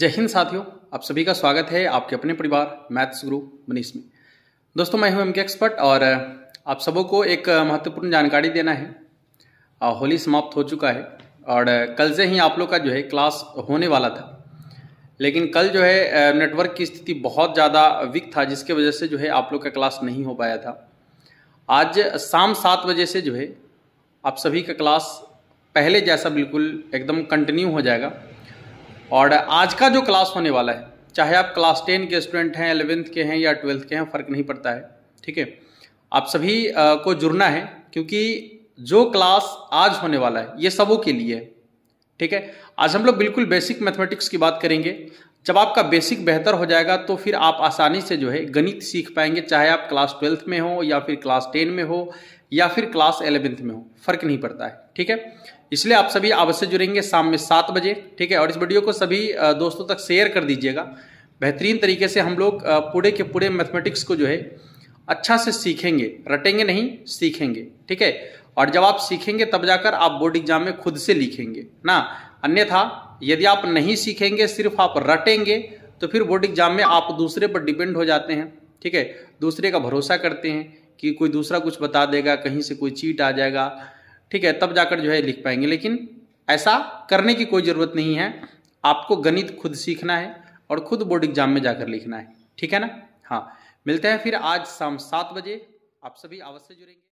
जय हिंद साथियों आप सभी का स्वागत है आपके अपने परिवार मैथ्स गुरु मनीष में दोस्तों मैं हूं एम के एक्सपर्ट और आप सबों को एक महत्वपूर्ण जानकारी देना है होली समाप्त हो चुका है और कल से ही आप लोग का जो है क्लास होने वाला था लेकिन कल जो है नेटवर्क की स्थिति बहुत ज़्यादा वीक था जिसके वजह से जो है आप लोग का क्लास नहीं हो पाया था आज शाम सात बजे से जो है आप सभी का क्लास पहले जैसा बिल्कुल एकदम कंटिन्यू हो जाएगा और आज का जो क्लास होने वाला है चाहे आप क्लास टेन के स्टूडेंट हैं एलेवेंथ के हैं या ट्वेल्थ के हैं फ़र्क नहीं पड़ता है ठीक है आप सभी को जुड़ना है क्योंकि जो क्लास आज होने वाला है ये सबों के लिए है ठीक है आज हम लोग बिल्कुल बेसिक मैथमेटिक्स की बात करेंगे जब आपका बेसिक बेहतर हो जाएगा तो फिर आप आसानी से जो है गणित सीख पाएंगे चाहे आप क्लास ट्वेल्थ में हो या फिर क्लास टेन में हो या फिर क्लास एलेवेंथ में हो फर्क नहीं पड़ता है ठीक है इसलिए आप सभी अवश्य जुड़ेंगे शाम में सात बजे ठीक है और इस वीडियो को सभी दोस्तों तक शेयर कर दीजिएगा बेहतरीन तरीके से हम लोग पूरे के पूरे मैथमेटिक्स को जो है अच्छा से सीखेंगे रटेंगे नहीं सीखेंगे ठीक है और जब आप सीखेंगे तब जाकर आप बोर्ड एग्जाम में खुद से लिखेंगे ना अन्यथा यदि आप नहीं सीखेंगे सिर्फ आप रटेंगे तो फिर बोर्ड एग्जाम में आप दूसरे पर डिपेंड हो जाते हैं ठीक है दूसरे का भरोसा करते हैं कि कोई दूसरा कुछ बता देगा कहीं से कोई चीट आ जाएगा ठीक है तब जाकर जो है लिख पाएंगे लेकिन ऐसा करने की कोई ज़रूरत नहीं है आपको गणित खुद सीखना है और खुद बोर्ड एग्जाम में जाकर लिखना है ठीक है ना हाँ मिलते हैं फिर आज शाम सात बजे आप सभी अवश्य जुड़ेंगे